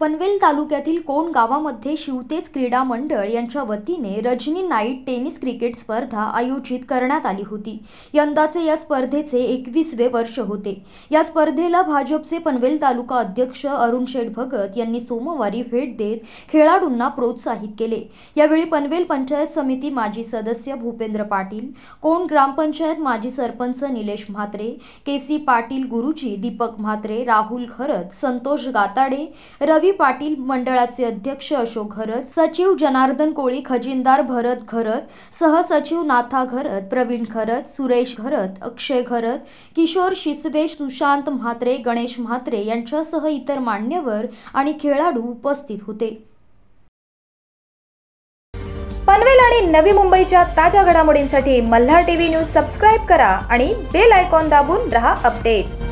पनवेल तालुक्यातील कोण गावामध्ये शिवतेज क्रीडा मंडळ यांच्या वतीने रजनी नाईट टेनिस क्रिकेट स्पर्धा आयोजित करण्यात आली होती यंदाचे या स्पर्धेचे एकवीसवे वर्ष होते या स्पर्धेला भाजपचे पनवेल तालुका अध्यक्ष अरुण शेठ भगत यांनी सोमवारी भेट देत खेळाडूंना प्रोत्साहित केले यावेळी पनवेल पंचायत समिती माजी सदस्य भूपेंद्र पाटील कोण ग्रामपंचायत माजी सरपंच निलेश म्हात्रे के सी पाटील गुरुजी दीपक म्हात्रे राहुल खरत संतोष गाताडे रवी रवी पाटील मंडळाचे अध्यक्ष अशोक घरत सचिव जनार्दन कोळी खजिनदार भरत घरत सहसचिव नाथा घरत प्रवीण घरत सुरेश घरत अक्षय घरत किशोर शिसवे सुशांत म्हात्रे गणेश म्हात्रे यांच्यासह इतर मान्यवर आणि खेळाडू उपस्थित होते पनवेल आणि नवी मुंबईच्या ताज्या घडामोडींसाठी मल्हार टीव्ही न्यूज सबस्क्राईब करा आणि बेल आयकॉन दाबून रहा अपडेट